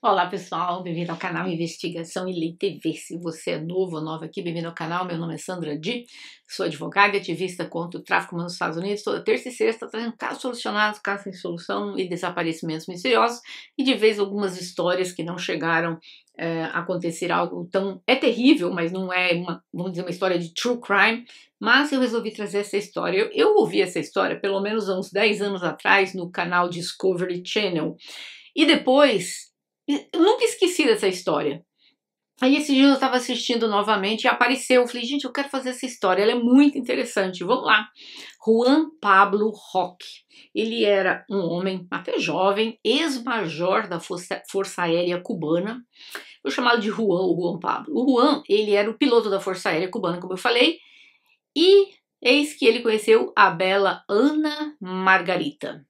Olá pessoal, bem-vindo ao canal Investigação e Lei TV. Se você é novo ou nova aqui, bem-vindo ao canal. Meu nome é Sandra Di, sou advogada e ativista contra o tráfico humano nos Estados Unidos. Toda terça e sexta trazendo casos solucionados, casos sem solução e desaparecimentos misteriosos e de vez algumas histórias que não chegaram é, acontecer algo tão. É terrível, mas não é uma, vamos dizer, uma história de true crime. Mas eu resolvi trazer essa história. Eu, eu ouvi essa história pelo menos há uns 10 anos atrás no canal Discovery Channel. E depois eu nunca esqueci dessa história. Aí esse dia eu estava assistindo novamente e apareceu. Eu falei, gente, eu quero fazer essa história, ela é muito interessante. Vamos lá. Juan Pablo Roque. Ele era um homem até jovem, ex-major da Força, Força Aérea Cubana. Vou chamá ele de Juan ou Juan Pablo. O Juan, ele era o piloto da Força Aérea Cubana, como eu falei, e eis que ele conheceu a bela Ana Margarita,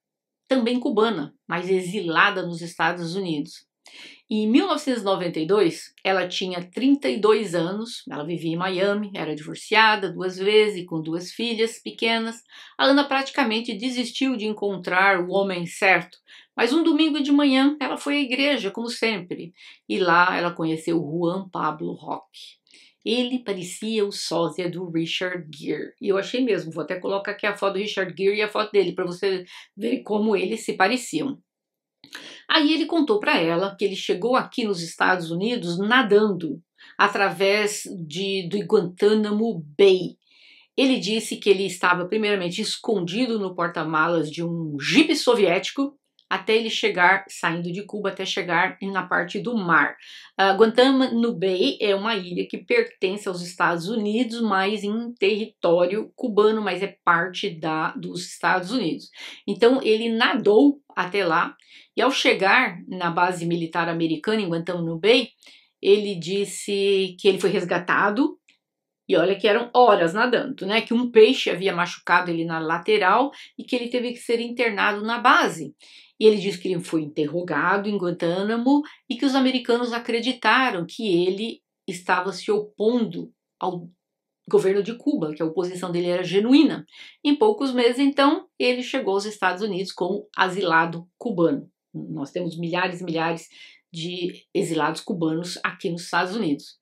também cubana, mas exilada nos Estados Unidos. Em 1992, ela tinha 32 anos, ela vivia em Miami, era divorciada duas vezes com duas filhas pequenas. A Ana praticamente desistiu de encontrar o homem certo, mas um domingo de manhã ela foi à igreja, como sempre, e lá ela conheceu Juan Pablo Roque. Ele parecia o sósia do Richard Gere. E eu achei mesmo, vou até colocar aqui a foto do Richard Gere e a foto dele para você ver como eles se pareciam. Aí ele contou para ela que ele chegou aqui nos Estados Unidos nadando através de, do Guantánamo Bay. Ele disse que ele estava primeiramente escondido no porta-malas de um jipe soviético até ele chegar, saindo de Cuba, até chegar na parte do mar. Uh, Guantánamo Bay é uma ilha que pertence aos Estados Unidos, mas em território cubano, mas é parte da, dos Estados Unidos. Então ele nadou até lá e ao chegar na base militar americana em Guantanamo Bay, ele disse que ele foi resgatado e olha que eram horas nadando, né? Que um peixe havia machucado ele na lateral e que ele teve que ser internado na base. E ele disse que ele foi interrogado em Guantánamo e que os americanos acreditaram que ele estava se opondo ao governo de Cuba, que a oposição dele era genuína. Em poucos meses, então, ele chegou aos Estados Unidos como asilado cubano. Nós temos milhares e milhares de exilados cubanos aqui nos Estados Unidos.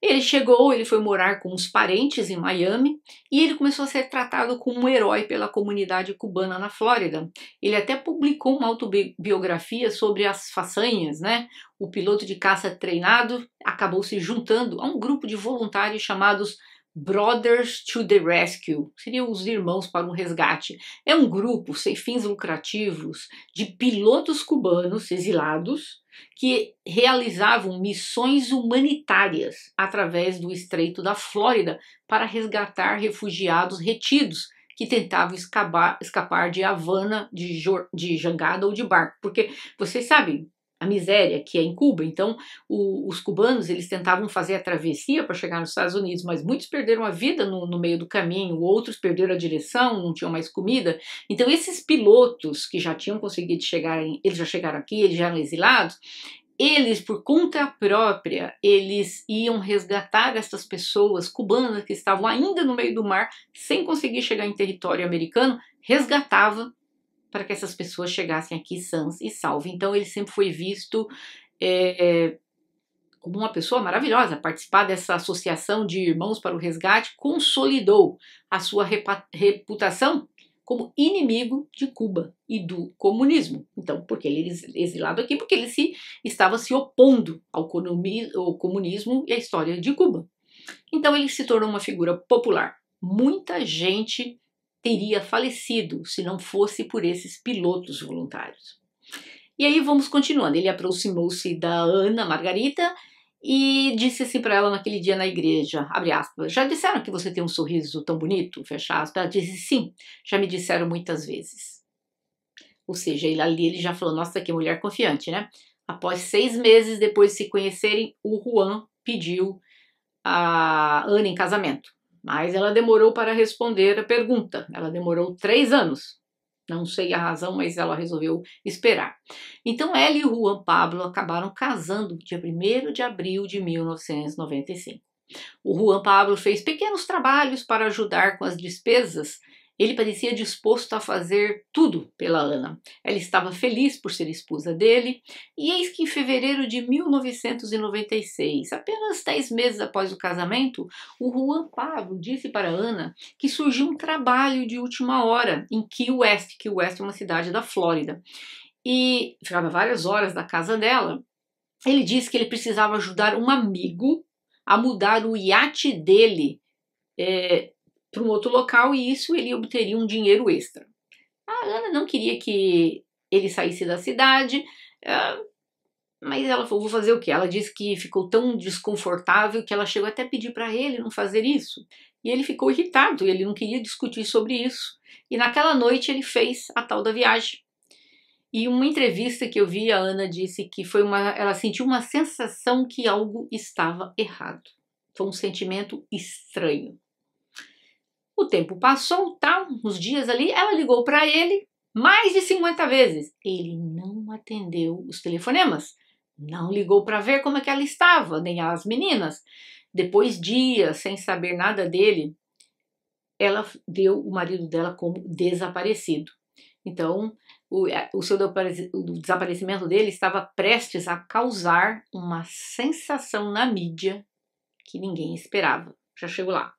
Ele chegou, ele foi morar com uns parentes em Miami e ele começou a ser tratado como um herói pela comunidade cubana na Flórida. Ele até publicou uma autobiografia sobre as façanhas, né? O piloto de caça treinado acabou se juntando a um grupo de voluntários chamados Brothers to the Rescue, seriam os Irmãos para o Resgate. É um grupo sem fins lucrativos de pilotos cubanos exilados que realizavam missões humanitárias através do Estreito da Flórida para resgatar refugiados retidos que tentavam escapar, escapar de Havana de, de jangada ou de barco. Porque vocês sabem, a miséria que é em Cuba. Então, o, os cubanos eles tentavam fazer a travessia para chegar nos Estados Unidos, mas muitos perderam a vida no, no, meio do caminho, outros perderam a direção, não tinham mais comida. Então, esses pilotos que já tinham conseguido chegar, em, eles já chegaram aqui, eles já eram exilados. Eles, por conta própria, eles iam resgatar essas pessoas cubanas que estavam ainda no meio do mar, sem conseguir chegar em território americano, resgatava para que essas pessoas chegassem aqui sãs e salvas. Então ele sempre foi visto é, é, como uma pessoa maravilhosa. Participar dessa associação de irmãos para o resgate consolidou a sua reputação como inimigo de Cuba e do comunismo. Então, porque ele é exilado aqui, porque ele se estava se opondo ao, ao comunismo e à história de Cuba. Então ele se tornou uma figura popular. Muita gente teria falecido se não fosse por esses pilotos voluntários. E aí vamos continuando. Ele aproximou-se da Ana Margarita e disse assim para ela naquele dia na igreja, abre aspas, já disseram que você tem um sorriso tão bonito, fecha aspas. Ela disse sim, já me disseram muitas vezes. Ou seja, ele ali ele já falou, nossa, que mulher confiante, né? Após seis meses depois de se conhecerem, o Juan pediu a Ana em casamento. Mas ela demorou para responder a pergunta. Ela demorou três anos. Não sei a razão, mas ela resolveu esperar. Então, ela e Juan Pablo acabaram casando dia 1 de abril de 1995. O Juan Pablo fez pequenos trabalhos para ajudar com as despesas ele parecia disposto a fazer tudo pela Ana. Ela estava feliz por ser esposa dele, e eis que em fevereiro de 1996, apenas dez meses após o casamento, o Juan Pablo disse para Ana que surgiu um trabalho de última hora em Key West. Key West é uma cidade da Flórida. E ficava várias horas da casa dela. Ele disse que ele precisava ajudar um amigo a mudar o iate dele é, para um outro local e isso ele obteria um dinheiro extra. A Ana não queria que ele saísse da cidade, eh, mas ela falou: vou fazer o quê? Ela disse que ficou tão desconfortável que ela chegou até a pedir para ele não fazer isso. E ele ficou irritado, ele não queria discutir sobre isso. E naquela noite ele fez a tal da viagem. E uma entrevista que eu vi, a Ana disse que foi uma, ela sentiu uma sensação que algo estava errado. Foi um sentimento estranho. O tempo passou, tal, uns dias ali, ela ligou para ele mais de 50 vezes. Ele não atendeu os telefonemas, não ligou para ver como é que ela estava, nem as meninas. Depois dias sem saber nada dele, ela deu o marido dela como desaparecido. Então, o, é, o seu o desaparecimento dele estava prestes a causar uma sensação na mídia que ninguém esperava. Já chego lá.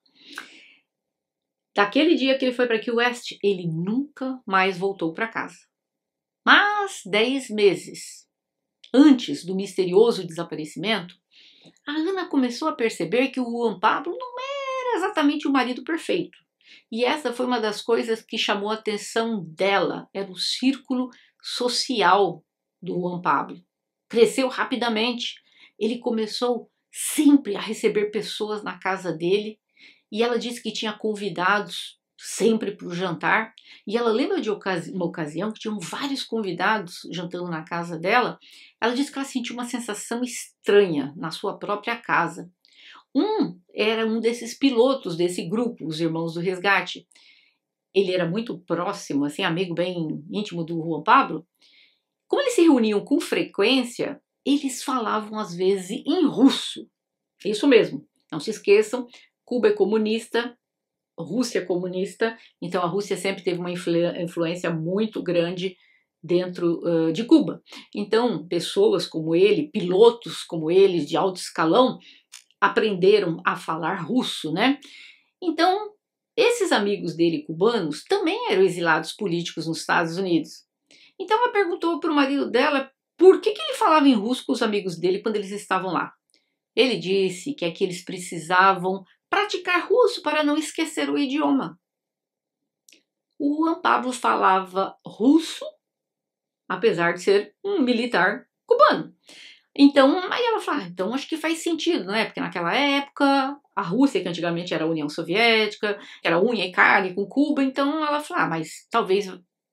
Daquele dia que ele foi para Key West, ele nunca mais voltou para casa. Mas dez meses antes do misterioso desaparecimento, a Ana começou a perceber que o Juan Pablo não era exatamente o marido perfeito. E essa foi uma das coisas que chamou a atenção dela, era o círculo social do Juan Pablo. Cresceu rapidamente. Ele começou sempre a receber pessoas na casa dele e ela disse que tinha convidados sempre para o jantar. E ela lembra de uma ocasião que tinham vários convidados jantando na casa dela. Ela disse que ela sentiu uma sensação estranha na sua própria casa. Um era um desses pilotos desse grupo, os Irmãos do Resgate. Ele era muito próximo, assim, amigo bem íntimo do Juan Pablo. Como eles se reuniam com frequência, eles falavam às vezes em russo. Isso mesmo, não se esqueçam, Cuba é comunista, Rússia é comunista, então a Rússia sempre teve uma influência muito grande dentro uh, de Cuba. Então, pessoas como ele, pilotos como eles de alto escalão, aprenderam a falar russo, né? Então, esses amigos dele cubanos também eram exilados políticos nos Estados Unidos. Então, ela perguntou para o marido dela por que, que ele falava em russo com os amigos dele quando eles estavam lá. Ele disse que é que eles precisavam praticar russo para não esquecer o idioma. O Juan Pablo falava russo, apesar de ser um militar cubano. Então, aí ela fala, ah, então acho que faz sentido, né? Porque naquela época, a Rússia, que antigamente era a União Soviética, era unha e carne com Cuba, então ela fala, ah, mas talvez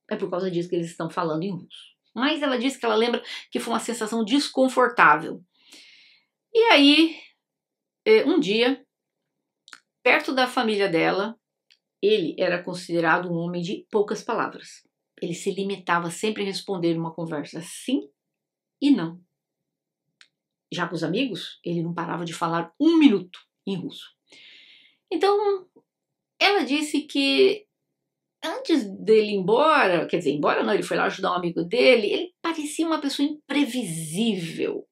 é por causa disso que eles estão falando em russo. Mas ela diz que ela lembra que foi uma sensação desconfortável. E aí, eh, um dia, Perto da família dela, ele era considerado um homem de poucas palavras. Ele se limitava sempre a responder uma conversa sim e não. Já com os amigos, ele não parava de falar um minuto em russo. Então, ela disse que antes dele ir embora, quer dizer, embora não, ele foi lá ajudar um amigo dele, ele parecia uma pessoa imprevisível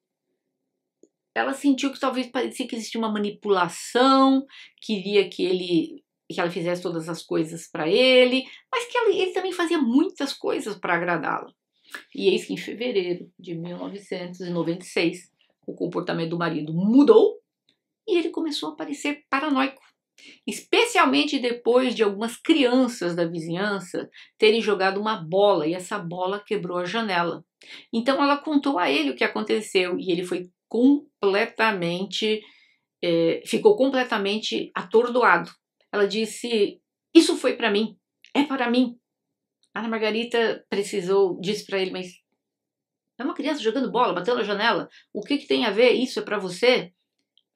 ela sentiu que talvez parecia que existia uma manipulação, queria que ele que ela fizesse todas as coisas para ele, mas que ele, ele também fazia muitas coisas para agradá-la. E eis que em fevereiro de 1996, o comportamento do marido mudou e ele começou a parecer paranoico, especialmente depois de algumas crianças da vizinhança terem jogado uma bola e essa bola quebrou a janela. Então ela contou a ele o que aconteceu e ele foi completamente, é, ficou completamente atordoado. Ela disse: Isso foi para mim, é para mim. Ana Margarita precisou, disse para ele: Mas é uma criança jogando bola, batendo na janela, o que, que tem a ver? Isso é para você?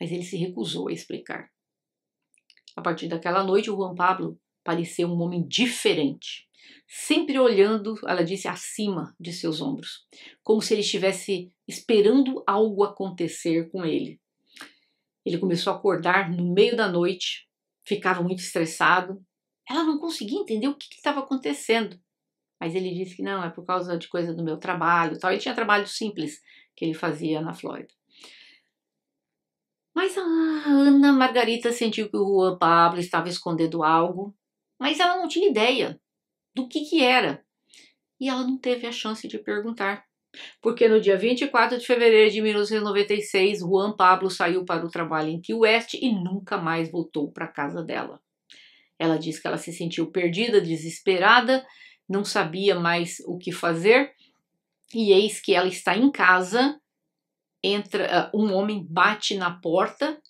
Mas ele se recusou a explicar. A partir daquela noite, o Juan Pablo pareceu um homem diferente sempre olhando, ela disse, acima de seus ombros, como se ele estivesse esperando algo acontecer com ele. Ele começou a acordar no meio da noite, ficava muito estressado. Ela não conseguia entender o que estava acontecendo. Mas ele disse que não, é por causa de coisa do meu trabalho tal. Ele tinha trabalho simples que ele fazia na Flórida. Mas a Ana Margarita sentiu que o Juan Pablo estava escondendo algo, mas ela não tinha ideia do que, que era. E ela não teve a chance de perguntar. Porque no dia 24 de fevereiro de 1996, Juan Pablo saiu para o trabalho em Key West e nunca mais voltou para a casa dela. Ela diz que ela se sentiu perdida, desesperada, não sabia mais o que fazer, e eis que ela está em casa, entra ah, um homem bate na porta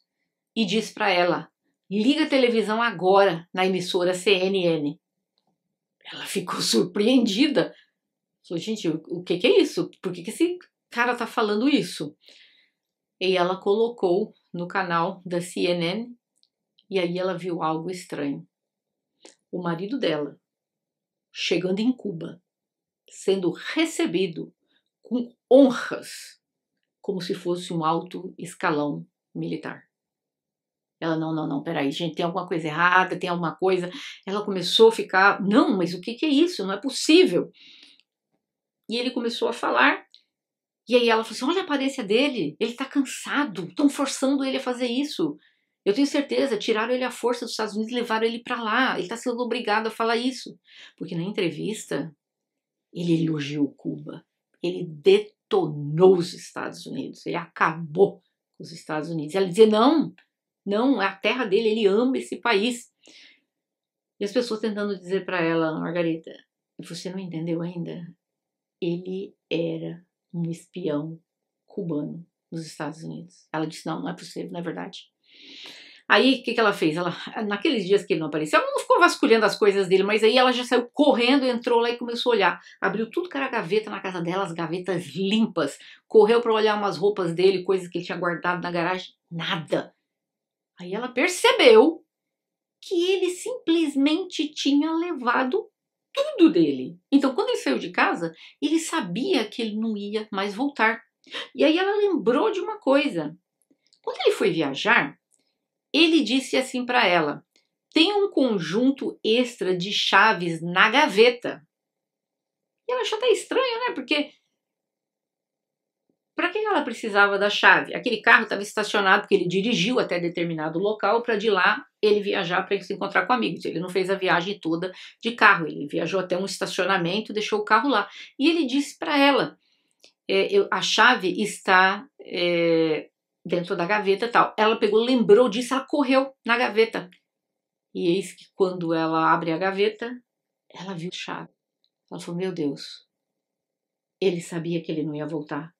e diz para ela: "Liga a televisão agora na emissora CNN". Ela ficou surpreendida. Falou, gente, o que, que é isso? Por que, que esse cara tá falando isso? E ela colocou no canal da CNN e aí ela viu algo estranho. O marido dela chegando em Cuba, sendo recebido com honras, como se fosse um alto escalão militar. Ela, não, não, não, peraí, gente, tem alguma coisa errada, tem alguma coisa. Ela começou a ficar, não, mas o que, que é isso? Não é possível. E ele começou a falar. E aí ela falou assim: olha a aparência dele, ele tá cansado, estão forçando ele a fazer isso. Eu tenho certeza, tiraram ele à força dos Estados Unidos e levaram ele para lá. Ele está sendo obrigado a falar isso. Porque na entrevista, ele elogiou Cuba. Ele detonou os Estados Unidos. Ele acabou com os Estados Unidos. Ela dizia: não, não, é a terra dele, ele ama esse país. E as pessoas tentando dizer para ela, Margarida, você não entendeu ainda? Ele era um espião cubano nos Estados Unidos. Ela disse, não, não é possível, não é verdade. Aí, o que, que ela fez? Ela, naqueles dias que ele não apareceu, ela não ficou vasculhando as coisas dele, mas aí ela já saiu correndo, entrou lá e começou a olhar. Abriu tudo que era gaveta na casa dela, as gavetas limpas. Correu para olhar umas roupas dele, coisas que ele tinha guardado na garagem. Nada. Aí ela percebeu que ele simplesmente tinha levado tudo dele. Então, quando ele saiu de casa, ele sabia que ele não ia mais voltar. E aí ela lembrou de uma coisa. Quando ele foi viajar, ele disse assim para ela: tem um conjunto extra de chaves na gaveta. E ela achou até estranho, né? Porque para que ela precisava da chave? Aquele carro estava estacionado porque ele dirigiu até determinado local para de lá ele viajar para se encontrar com amigos. Ele não fez a viagem toda de carro, ele viajou até um estacionamento, deixou o carro lá. E ele disse para ela: é, eu, a chave está é, dentro da gaveta tal. Ela pegou, lembrou disso, ela correu na gaveta. E eis que quando ela abre a gaveta, ela viu a chave. Ela falou: Meu Deus, ele sabia que ele não ia voltar.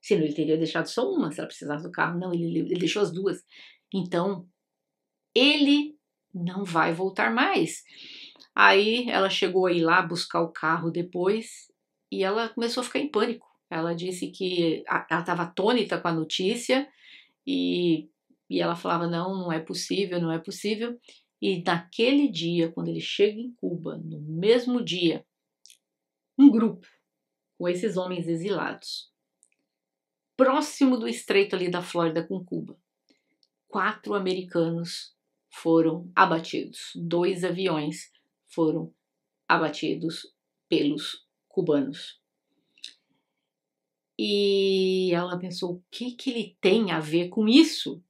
Se ele teria deixado só uma, se ela precisasse do carro. Não, ele, ele deixou as duas. Então, ele não vai voltar mais. Aí ela chegou aí lá buscar o carro depois e ela começou a ficar em pânico. Ela disse que ela estava atônita com a notícia e, e ela falava: não, não é possível, não é possível. E naquele dia, quando ele chega em Cuba, no mesmo dia, um grupo com esses homens exilados próximo do estreito ali da Flórida com Cuba. Quatro americanos foram abatidos, dois aviões foram abatidos pelos cubanos. E ela pensou: o que, que ele tem a ver com isso?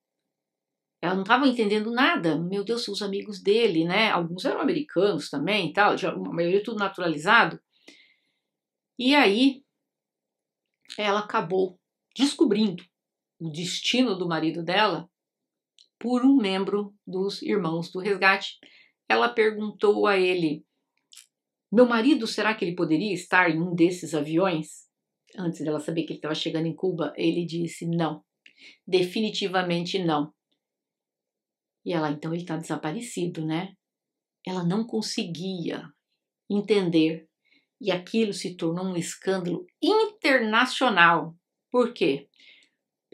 Ela não estava entendendo nada. Meu Deus, os amigos dele, né? Alguns eram americanos também, tal, já, a maioria tudo naturalizado. E aí ela acabou descobrindo o destino do marido dela por um membro dos Irmãos do Resgate. Ela perguntou a ele: Meu marido, será que ele poderia estar em um desses aviões? Antes dela saber que ele estava chegando em Cuba, ele disse: Não, definitivamente não. E ela, então ele está desaparecido, né? Ela não conseguia entender e aquilo se tornou um escândalo internacional por quê?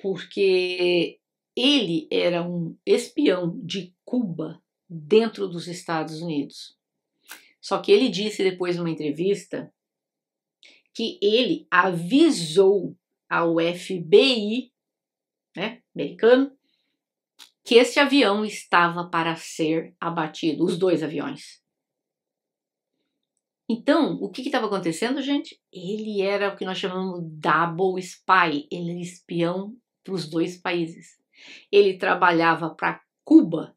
Porque ele era um espião de Cuba dentro dos Estados Unidos. Só que ele disse depois numa entrevista que ele avisou ao FBI né, americano que esse avião estava para ser abatido, os dois aviões. Então, o que estava acontecendo, gente? Ele era o que nós chamamos de double spy, ele era espião para os dois países. Ele trabalhava para Cuba,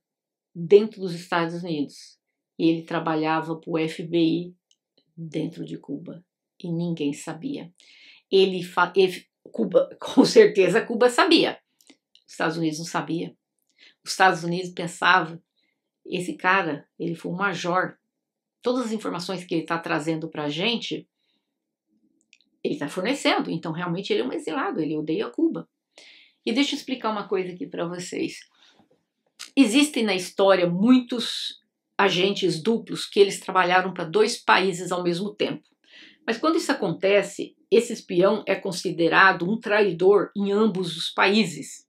dentro dos Estados Unidos, e ele trabalhava para o FBI, dentro de Cuba, e ninguém sabia. Ele, ele Cuba, com certeza, Cuba sabia. Os Estados Unidos não sabia. Os Estados Unidos pensava, esse cara, ele foi um major todas as informações que ele está trazendo para a gente, ele está fornecendo. Então, realmente, ele é um exilado, ele odeia Cuba. E deixa eu explicar uma coisa aqui para vocês. Existem na história muitos agentes duplos que eles trabalharam para dois países ao mesmo tempo. Mas quando isso acontece, esse espião é considerado um traidor em ambos os países,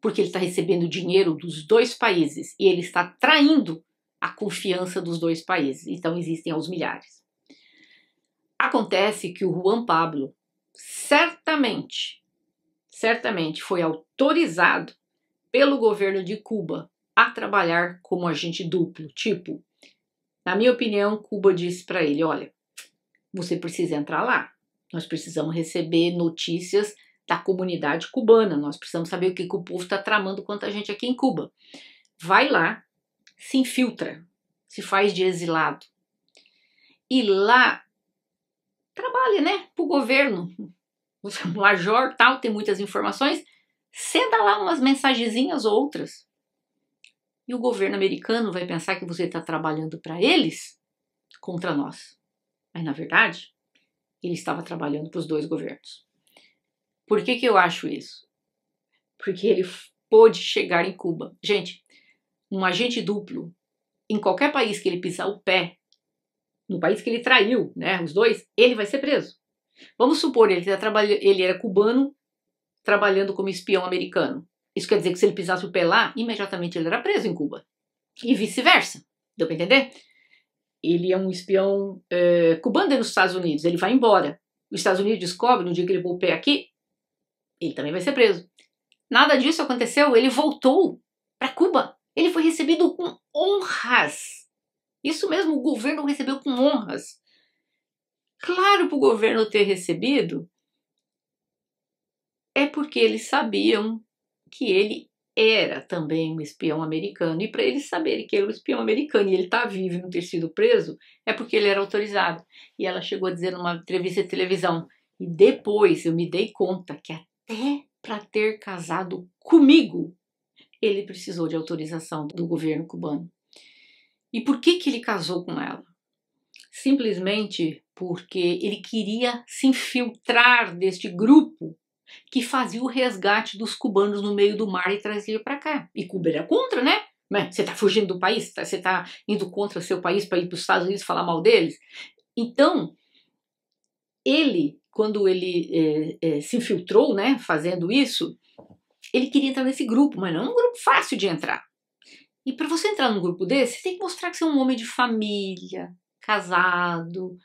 porque ele está recebendo dinheiro dos dois países e ele está traindo a confiança dos dois países. Então existem aos milhares. Acontece que o Juan Pablo certamente, certamente foi autorizado pelo governo de Cuba a trabalhar como agente duplo. Tipo, na minha opinião, Cuba disse para ele: olha, você precisa entrar lá. Nós precisamos receber notícias da comunidade cubana. Nós precisamos saber o que, que o povo está tramando contra a gente aqui em Cuba. Vai lá, se infiltra, se faz de exilado. E lá trabalha, né, para o governo. O major tal tem muitas informações, senta lá umas mensagenzinhas ou outras. E o governo americano vai pensar que você está trabalhando para eles contra nós. Mas na verdade, ele estava trabalhando para os dois governos. Por que, que eu acho isso? Porque ele pôde chegar em Cuba. Gente, um agente duplo em qualquer país que ele pisar o pé, no país que ele traiu, né, os dois, ele vai ser preso. Vamos supor ele, tá ele era cubano trabalhando como espião americano. Isso quer dizer que se ele pisasse o pé lá, imediatamente ele era preso em Cuba. E vice-versa. Deu para entender? Ele é um espião é, cubano nos Estados Unidos, ele vai embora. Os Estados Unidos descobrem no dia que ele pôr o pé aqui, ele também vai ser preso. Nada disso aconteceu, ele voltou para Cuba. Ele foi recebido com honras. Isso mesmo, o governo recebeu com honras. Claro, para o governo ter recebido, é porque eles sabiam que ele era também um espião americano. E para eles saberem que ele era é um espião americano e ele está vivo e não ter sido preso, é porque ele era autorizado. E ela chegou a dizer numa entrevista de televisão. E depois eu me dei conta que até para ter casado comigo, ele precisou de autorização do governo cubano. E por que, que ele casou com ela? Simplesmente porque ele queria se infiltrar deste grupo que fazia o resgate dos cubanos no meio do mar e trazia para cá. E Cuba era contra, né? você está fugindo do país, tá, você está indo contra seu país para ir para os Estados Unidos falar mal deles. Então, ele, quando ele é, é, se infiltrou, né, fazendo isso, ele queria entrar nesse grupo, mas não é um grupo fácil de entrar. E para você entrar num grupo desse, você tem que mostrar que você é um homem de família, casado,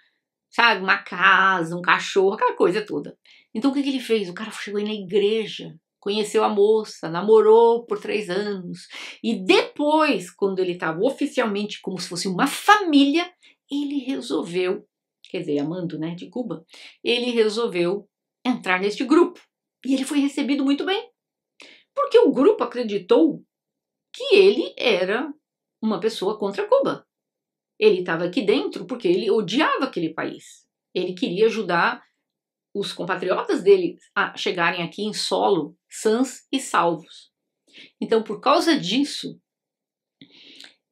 sabe, uma casa, um cachorro, aquela coisa toda. Então o que, que ele fez? O cara chegou aí na igreja, conheceu a moça, namorou por três anos. E depois, quando ele estava oficialmente como se fosse uma família, ele resolveu, quer dizer, amando, né, de Cuba, ele resolveu entrar neste grupo. E ele foi recebido muito bem porque o grupo acreditou que ele era uma pessoa contra Cuba. Ele estava aqui dentro porque ele odiava aquele país. Ele queria ajudar os compatriotas dele a chegarem aqui em solo sãs e salvos. Então, por causa disso,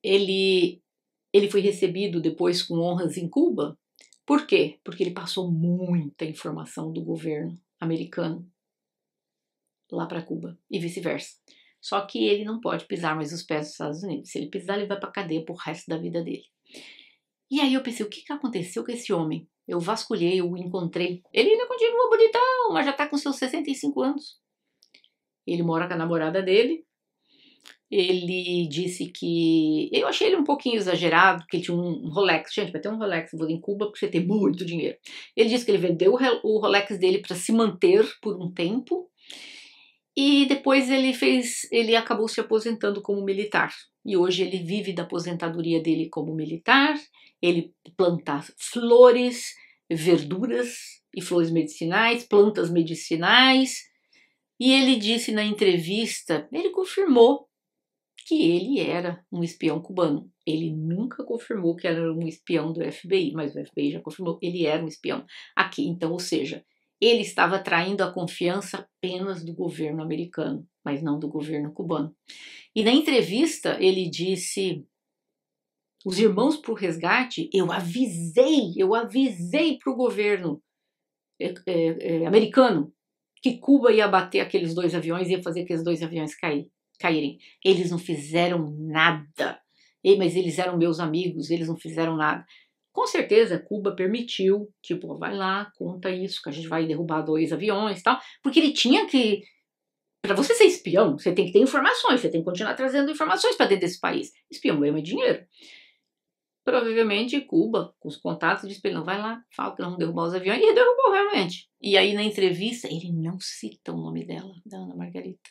ele ele foi recebido depois com honras em Cuba. Por quê? Porque ele passou muita informação do governo americano lá para Cuba e vice-versa. Só que ele não pode pisar mais os pés dos Estados Unidos. Se ele pisar, ele vai para cadeia pro resto da vida dele. E aí eu pensei, o que, que aconteceu com esse homem? Eu vasculhei, eu o encontrei. Ele ainda continua bonitão, mas já tá com seus 65 anos. Ele mora com a namorada dele. Ele disse que. Eu achei ele um pouquinho exagerado, porque ele tinha um Rolex. Gente, vai ter um Rolex Vou em Cuba porque você tem muito dinheiro. Ele disse que ele vendeu o Rolex dele para se manter por um tempo e depois ele fez, ele acabou se aposentando como militar. E hoje ele vive da aposentadoria dele como militar. Ele planta flores, verduras e flores medicinais, plantas medicinais. E ele disse na entrevista, ele confirmou que ele era um espião cubano. Ele nunca confirmou que era um espião do FBI, mas o FBI já confirmou, que ele era um espião aqui. Então, ou seja, ele estava traindo a confiança apenas do governo americano, mas não do governo cubano. E na entrevista ele disse: os irmãos para o resgate, eu avisei, eu avisei para o governo é, é, americano que Cuba ia bater aqueles dois aviões, ia fazer aqueles dois aviões cair, caírem. Eles não fizeram nada. Ei, mas eles eram meus amigos, eles não fizeram nada. Com certeza, Cuba permitiu, tipo, vai lá, conta isso, que a gente vai derrubar dois aviões e tal, porque ele tinha que. Para você ser espião, você tem que ter informações, você tem que continuar trazendo informações para dentro desse país. Espião ganha dinheiro. Provavelmente Cuba, com os contatos, disse para ele: não, vai lá, fala que nós derrubar os aviões. E ele derrubou realmente. E aí na entrevista, ele não cita o nome dela, da Ana Margarita.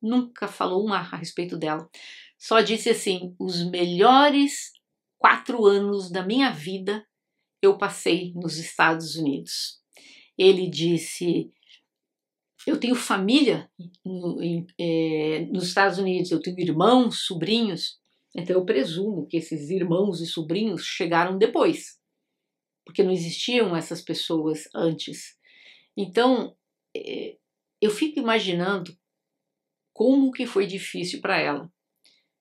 Nunca falou uma a respeito dela. Só disse assim: os melhores quatro anos da minha vida eu passei nos Estados Unidos. Ele disse: Eu tenho família no, em, é, nos Estados Unidos, eu tenho irmãos, sobrinhos. Então eu presumo que esses irmãos e sobrinhos chegaram depois, porque não existiam essas pessoas antes. Então é, eu fico imaginando como que foi difícil para ela.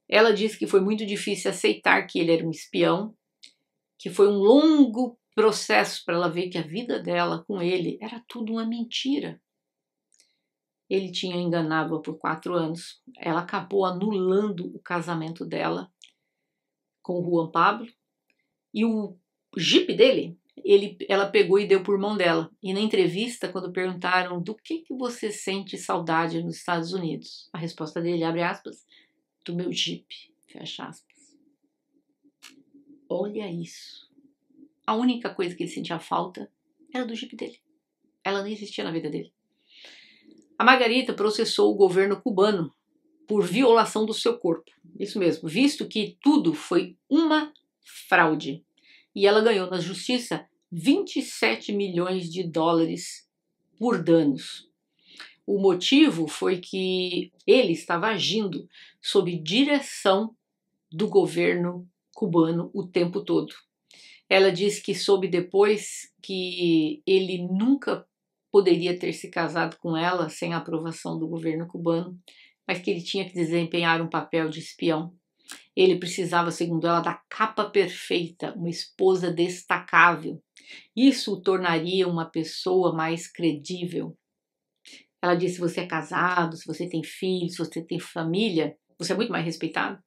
Ela disse que foi muito difícil aceitar que ele era um espião, que foi um longo processo para ela ver que a vida dela com ele era tudo uma mentira. Ele tinha enganado-a por quatro anos. Ela acabou anulando o casamento dela com o Juan Pablo. E o jipe dele, ele, ela pegou e deu por mão dela. E na entrevista, quando perguntaram do que, que você sente saudade nos Estados Unidos, a resposta dele, abre aspas, do meu Jeep. Fecha aspas. Olha isso. A única coisa que ele sentia falta era do Jeep dele. Ela não existia na vida dele. A Margarita processou o governo cubano por violação do seu corpo. Isso mesmo, visto que tudo foi uma fraude. E ela ganhou na justiça 27 milhões de dólares por danos. O motivo foi que ele estava agindo sob direção do governo cubano o tempo todo. Ela diz que soube depois que ele nunca poderia ter se casado com ela sem a aprovação do governo cubano, mas que ele tinha que desempenhar um papel de espião. Ele precisava, segundo ela, da capa perfeita, uma esposa destacável. Isso o tornaria uma pessoa mais credível. Ela diz se você é casado, se você tem filhos, se você tem família, você é muito mais respeitado.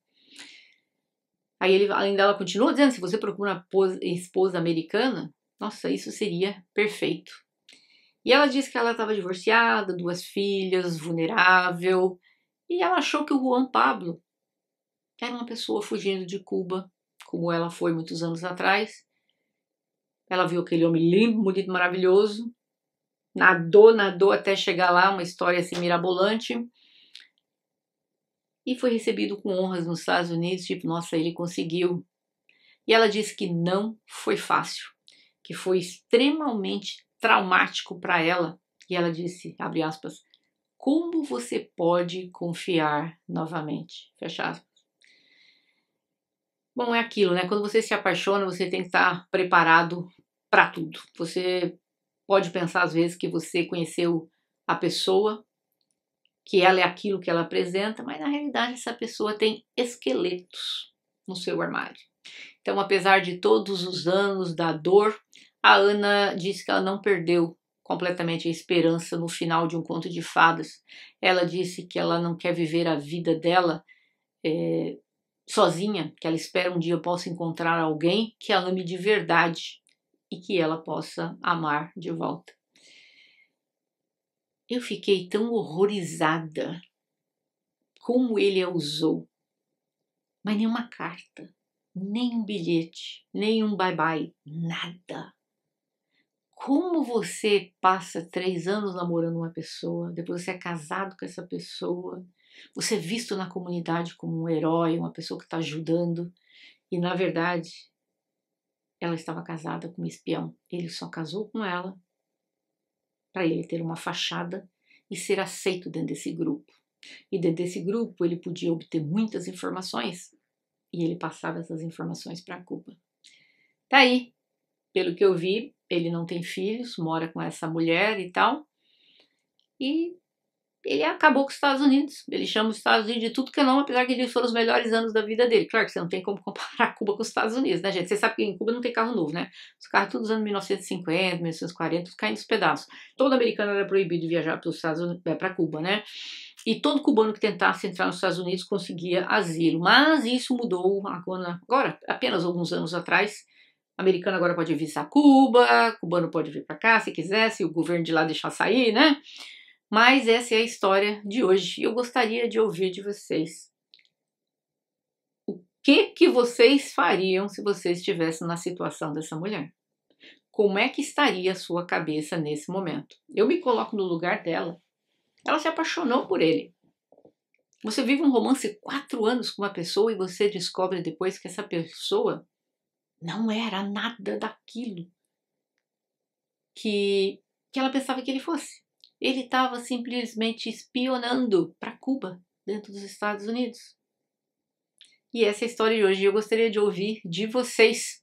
Aí ele, além dela, continua dizendo, se você procura uma esposa americana, nossa, isso seria perfeito. E ela disse que ela estava divorciada, duas filhas, vulnerável, e ela achou que o Juan Pablo era uma pessoa fugindo de Cuba, como ela foi muitos anos atrás. Ela viu aquele homem lindo, bonito, maravilhoso, nadou, nadou até chegar lá, uma história assim mirabolante. E foi recebido com honras nos Estados Unidos, tipo, nossa, ele conseguiu. E ela disse que não foi fácil, que foi extremamente traumático para ela. E ela disse, abre aspas, como você pode confiar novamente? Fecha aspas. Bom, é aquilo, né? Quando você se apaixona, você tem que estar preparado para tudo. Você pode pensar às vezes que você conheceu a pessoa, que ela é aquilo que ela apresenta, mas na realidade essa pessoa tem esqueletos no seu armário. Então, apesar de todos os anos da dor, a Ana disse que ela não perdeu completamente a esperança no final de um conto de fadas. Ela disse que ela não quer viver a vida dela é, sozinha, que ela espera um dia possa encontrar alguém que a ame de verdade e que ela possa amar de volta. Eu fiquei tão horrorizada como ele a usou. Mas nenhuma carta, nem um bilhete, nem um bye-bye, nada. Como você passa três anos namorando uma pessoa, depois você é casado com essa pessoa, você é visto na comunidade como um herói, uma pessoa que está ajudando, e na verdade ela estava casada com um espião. Ele só casou com ela para ele ter uma fachada e ser aceito dentro desse grupo. E dentro desse grupo ele podia obter muitas informações e ele passava essas informações para Cuba. Tá aí. Pelo que eu vi, ele não tem filhos, mora com essa mulher e tal. E ele acabou com os Estados Unidos. Ele chama os Estados Unidos de tudo que é nome, apesar que eles foram os melhores anos da vida dele. Claro que você não tem como comparar Cuba com os Estados Unidos, né, gente? Você sabe que em Cuba não tem carro novo, né? Os carros todos os anos 1950, 1940, caindo os pedaços. Todo americano era proibido de viajar para os Estados Unidos, eh, para Cuba, né? E todo cubano que tentasse entrar nos Estados Unidos conseguia asilo. Mas isso mudou agora, agora apenas alguns anos atrás. Americano agora pode visitar Cuba, cubano pode vir para cá se quiser, se o governo de lá deixar sair, né? Mas essa é a história de hoje e eu gostaria de ouvir de vocês. O que que vocês fariam se vocês estivessem na situação dessa mulher? Como é que estaria a sua cabeça nesse momento? Eu me coloco no lugar dela. Ela se apaixonou por ele. Você vive um romance quatro anos com uma pessoa e você descobre depois que essa pessoa não era nada daquilo que, que ela pensava que ele fosse. Ele estava simplesmente espionando para Cuba, dentro dos Estados Unidos. E essa é a história de hoje. Eu gostaria de ouvir de vocês.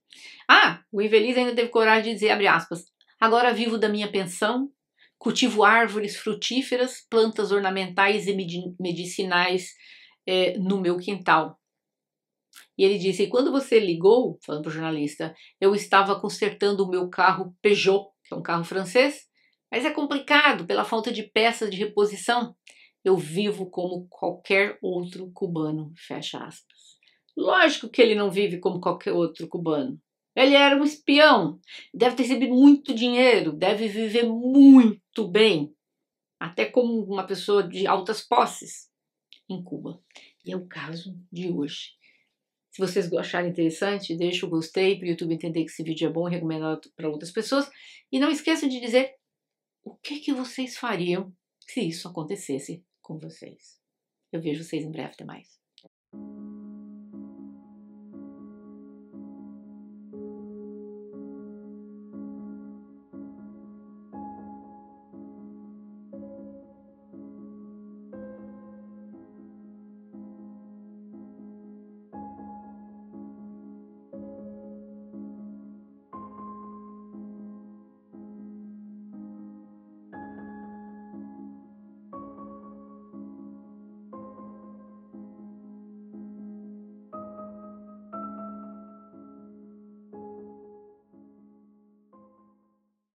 Ah, o infeliz ainda teve coragem de dizer, abre aspas, agora vivo da minha pensão, cultivo árvores frutíferas, plantas ornamentais e medicinais é, no meu quintal. E ele disse: e quando você ligou, falando para o jornalista, eu estava consertando o meu carro Peugeot, que é um carro francês, mas é complicado pela falta de peças de reposição. Eu vivo como qualquer outro cubano, fecha aspas. Lógico que ele não vive como qualquer outro cubano. Ele era um espião, deve ter recebido muito dinheiro, deve viver muito bem, até como uma pessoa de altas posses em Cuba. E é o caso de hoje. Se vocês acharem interessante, deixa o gostei para o YouTube entender que esse vídeo é bom e recomendado para outras pessoas. E não esqueça de dizer o que, é que vocês fariam se isso acontecesse com vocês? Eu vejo vocês em breve. Até mais.